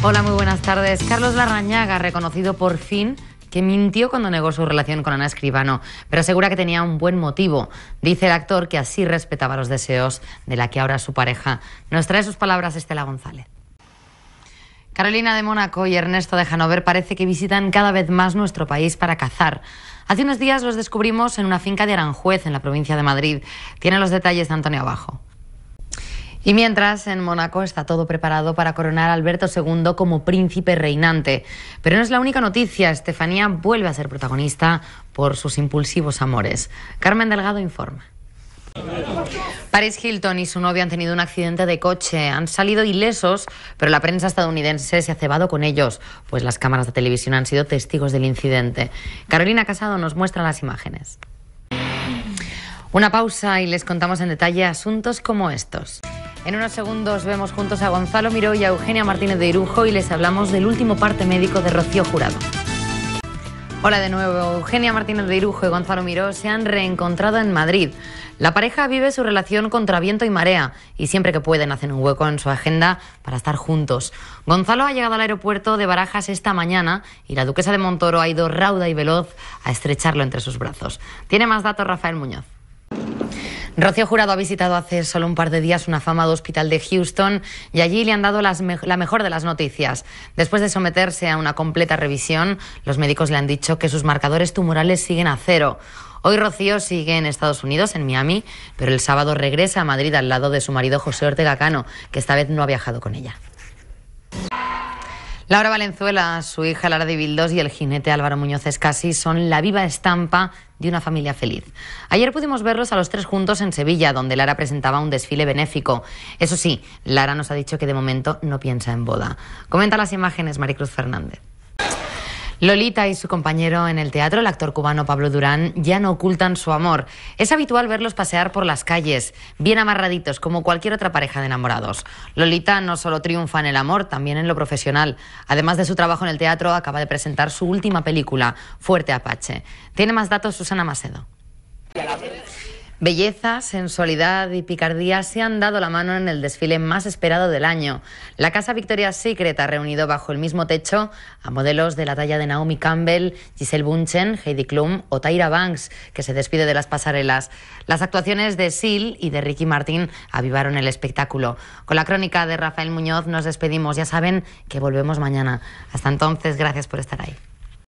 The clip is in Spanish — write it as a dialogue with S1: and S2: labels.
S1: Hola, muy buenas tardes. Carlos Larrañaga, ha reconocido por fin que mintió cuando negó su relación con Ana Escribano, pero asegura que tenía un buen motivo. Dice el actor que así respetaba los deseos de la que ahora es su pareja. Nos trae sus palabras Estela González. Carolina de Mónaco y Ernesto de Hanover parece que visitan cada vez más nuestro país para cazar. Hace unos días los descubrimos en una finca de Aranjuez, en la provincia de Madrid. Tiene los detalles de Antonio Abajo. Y mientras, en Mónaco está todo preparado para coronar a Alberto II como príncipe reinante. Pero no es la única noticia. Estefanía vuelve a ser protagonista por sus impulsivos amores. Carmen Delgado informa. Paris Hilton y su novio han tenido un accidente de coche, han salido ilesos, pero la prensa estadounidense se ha cebado con ellos, pues las cámaras de televisión han sido testigos del incidente. Carolina Casado nos muestra las imágenes. Una pausa y les contamos en detalle asuntos como estos. En unos segundos vemos juntos a Gonzalo Miró y a Eugenia Martínez de Irujo y les hablamos del último parte médico de Rocío Jurado. Hola de nuevo, Eugenia Martínez de Irujo y Gonzalo Miró se han reencontrado en Madrid. La pareja vive su relación contra viento y marea y siempre que pueden hacen un hueco en su agenda para estar juntos. Gonzalo ha llegado al aeropuerto de Barajas esta mañana y la duquesa de Montoro ha ido rauda y veloz a estrecharlo entre sus brazos. Tiene más datos Rafael Muñoz. Rocío Jurado ha visitado hace solo un par de días un afamado hospital de Houston y allí le han dado la mejor de las noticias. Después de someterse a una completa revisión, los médicos le han dicho que sus marcadores tumorales siguen a cero. Hoy Rocío sigue en Estados Unidos, en Miami, pero el sábado regresa a Madrid al lado de su marido José Ortega Cano, que esta vez no ha viajado con ella. Laura Valenzuela, su hija Lara de Vildós y el jinete Álvaro Muñoz Escasi son la viva estampa de una familia feliz. Ayer pudimos verlos a los tres juntos en Sevilla, donde Lara presentaba un desfile benéfico. Eso sí, Lara nos ha dicho que de momento no piensa en boda. Comenta las imágenes, Maricruz Fernández. Lolita y su compañero en el teatro, el actor cubano Pablo Durán, ya no ocultan su amor. Es habitual verlos pasear por las calles, bien amarraditos, como cualquier otra pareja de enamorados. Lolita no solo triunfa en el amor, también en lo profesional. Además de su trabajo en el teatro, acaba de presentar su última película, Fuerte Apache. Tiene más datos Susana Macedo. Belleza, sensualidad y picardía se han dado la mano en el desfile más esperado del año. La Casa Victoria's Secret ha reunido bajo el mismo techo a modelos de la talla de Naomi Campbell, Giselle Bunchen, Heidi Klum o Tyra Banks, que se despide de las pasarelas. Las actuaciones de Seal y de Ricky Martin avivaron el espectáculo. Con la crónica de Rafael Muñoz nos despedimos. Ya saben que volvemos mañana. Hasta entonces, gracias por estar ahí.